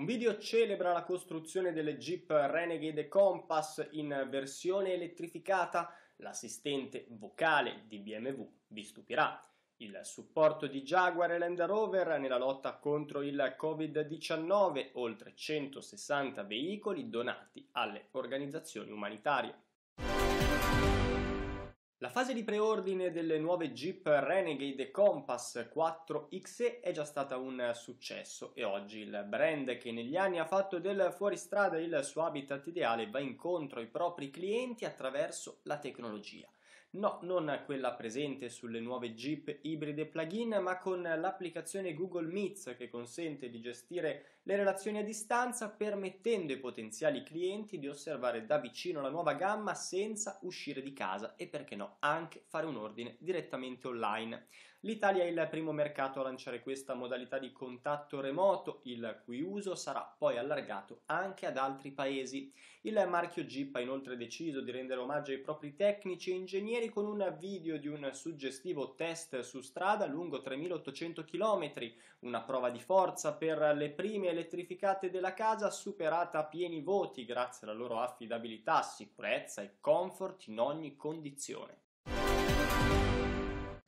Un video celebra la costruzione delle Jeep Renegade Compass in versione elettrificata, l'assistente vocale di BMW vi stupirà. Il supporto di Jaguar e Land Rover nella lotta contro il Covid-19, oltre 160 veicoli donati alle organizzazioni umanitarie. La fase di preordine delle nuove Jeep Renegade Compass 4XE è già stata un successo e oggi il brand che negli anni ha fatto del fuoristrada il suo habitat ideale va incontro ai propri clienti attraverso la tecnologia. No, non quella presente sulle nuove Jeep ibride plug-in, ma con l'applicazione Google Meets che consente di gestire le relazioni a distanza permettendo ai potenziali clienti di osservare da vicino la nuova gamma senza uscire di casa e perché no, anche fare un ordine direttamente online. L'Italia è il primo mercato a lanciare questa modalità di contatto remoto, il cui uso sarà poi allargato anche ad altri paesi. Il marchio Jeep ha inoltre deciso di rendere omaggio ai propri tecnici e ingegneri con un video di un suggestivo test su strada lungo 3800 km, una prova di forza per le prime elettrificate della casa superata a pieni voti grazie alla loro affidabilità, sicurezza e comfort in ogni condizione.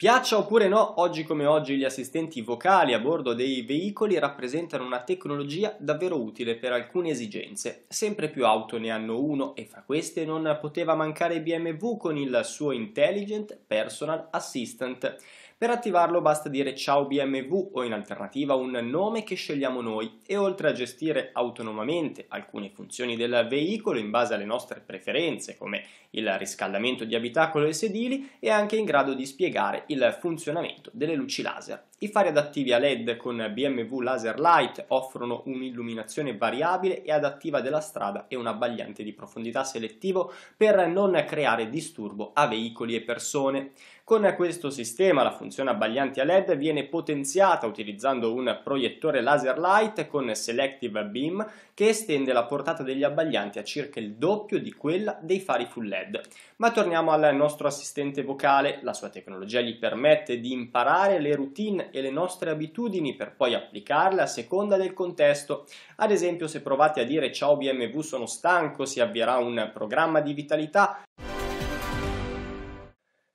Piaccia oppure no, oggi come oggi gli assistenti vocali a bordo dei veicoli rappresentano una tecnologia davvero utile per alcune esigenze. Sempre più auto ne hanno uno e fra queste non poteva mancare BMW con il suo Intelligent Personal Assistant. Per attivarlo basta dire ciao BMW o in alternativa un nome che scegliamo noi e oltre a gestire autonomamente alcune funzioni del veicolo in base alle nostre preferenze come il riscaldamento di abitacolo e sedili è anche in grado di spiegare il funzionamento delle luci laser. I fari adattivi a LED con BMW Laser Light offrono un'illuminazione variabile e adattiva della strada e un abbagliante di profondità selettivo per non creare disturbo a veicoli e persone. Con questo sistema la funzione abbaglianti a LED viene potenziata utilizzando un proiettore laser light con selective beam che estende la portata degli abbaglianti a circa il doppio di quella dei fari full LED. Ma torniamo al nostro assistente vocale, la sua tecnologia gli permette di imparare le routine e le nostre abitudini per poi applicarle a seconda del contesto. Ad esempio se provate a dire ciao BMW sono stanco si avvierà un programma di vitalità.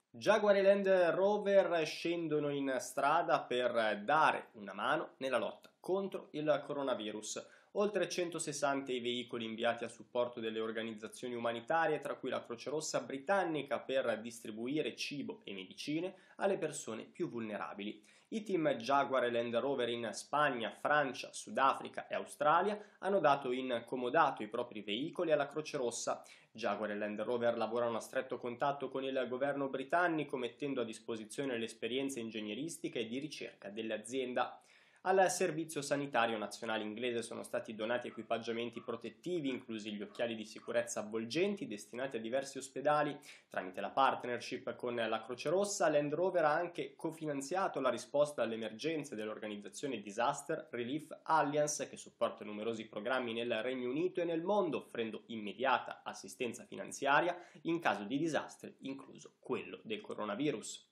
Jaguar e Land Rover scendono in strada per dare una mano nella lotta contro il coronavirus. Oltre 160 i veicoli inviati a supporto delle organizzazioni umanitarie, tra cui la Croce Rossa britannica, per distribuire cibo e medicine alle persone più vulnerabili. I team Jaguar e Land Rover in Spagna, Francia, Sudafrica e Australia hanno dato in comodato i propri veicoli alla Croce Rossa. Jaguar e Land Rover lavorano a stretto contatto con il governo britannico mettendo a disposizione le esperienze ingegneristiche e di ricerca dell'azienda. Al Servizio Sanitario Nazionale inglese sono stati donati equipaggiamenti protettivi, inclusi gli occhiali di sicurezza avvolgenti destinati a diversi ospedali. Tramite la partnership con la Croce Rossa, l'End Rover ha anche cofinanziato la risposta alle emergenze dell'organizzazione Disaster Relief Alliance, che supporta numerosi programmi nel Regno Unito e nel mondo, offrendo immediata assistenza finanziaria in caso di disastri, incluso quello del coronavirus.